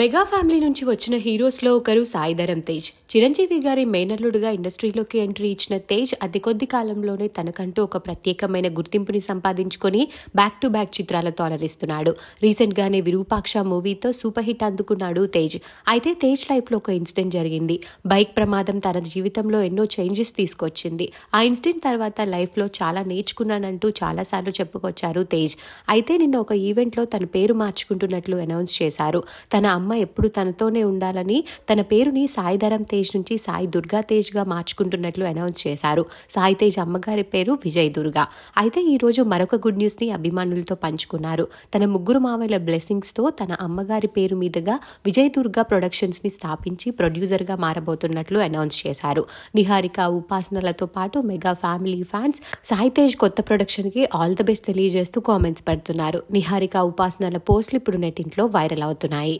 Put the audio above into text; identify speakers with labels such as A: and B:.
A: mega family నుంచి వచ్చిన హీరోస్లో ఒకరు సాయిధరం తేజ్ చిరంజీవి గారి మేనల్లుడుగా ఇండస్ట్రీలోకి ఎంట్రీ ఇచ్చిన తేజ్ అతి కొద్ది కాలంలోనే తనకంటూ ఒక ప్రత్యేకమైన గుర్తింపుని సంపాదించుకొని బ్యాక్ టు బ్యాక్ చిత్రాలతో అలరిస్తున్నాడు రీసెంట్గానే విరూపాక్ష మూవీతో సూపర్ హిట్ అందుకున్నాడు తేజ్ అయితే తేజ్ లైఫ్లో ఒక ఇన్సిడెంట్ జరిగింది బైక్ ప్రమాదం తన జీవితంలో ఎన్నో చేంజెస్ తీసుకొచ్చింది ఆ ఇన్సిడెంట్ తర్వాత లైఫ్లో చాలా నేర్చుకున్నానంటూ చాలాసార్లు చెప్పుకొచ్చారు తేజ్ అయితే నిన్న ఒక ఈవెంట్లో తన పేరు మార్చుకుంటున్నట్లు అనౌన్స్ చేశారు తన అమ్మ ఎప్పుడు తనతోనే ఉండాలని తన పేరుని సాయిధరం తేజ్ నుంచి సాయి దుర్గా తేజ్గా మార్చుకుంటున్నట్లు అనౌన్స్ చేశారు సాయి తేజ్ అమ్మగారి పేరు విజయ్ దుర్గా అయితే ఈరోజు మరొక గుడ్ న్యూస్ని అభిమానులతో పంచుకున్నారు తన ముగ్గురు మామయ్యల బ్లెస్సింగ్స్తో తన అమ్మగారి పేరు మీదుగా విజయ్ దుర్గా ప్రొడక్షన్స్ని స్థాపించి ప్రొడ్యూసర్గా మారబోతున్నట్లు అనౌన్స్ చేశారు నిహారిక ఉపాసనలతో పాటు mega family fans Sai Tej కొత్త ప్రొడక్షన్కి ఆల్ ద బెస్ట్ తెలియజేస్తూ కామెంట్స్ పెడుతున్నారు నిహారిక ఉపాసనల పోస్టులు ఇప్పుడు నెట్టింట్లో వైరల్ అవుతున్నాయి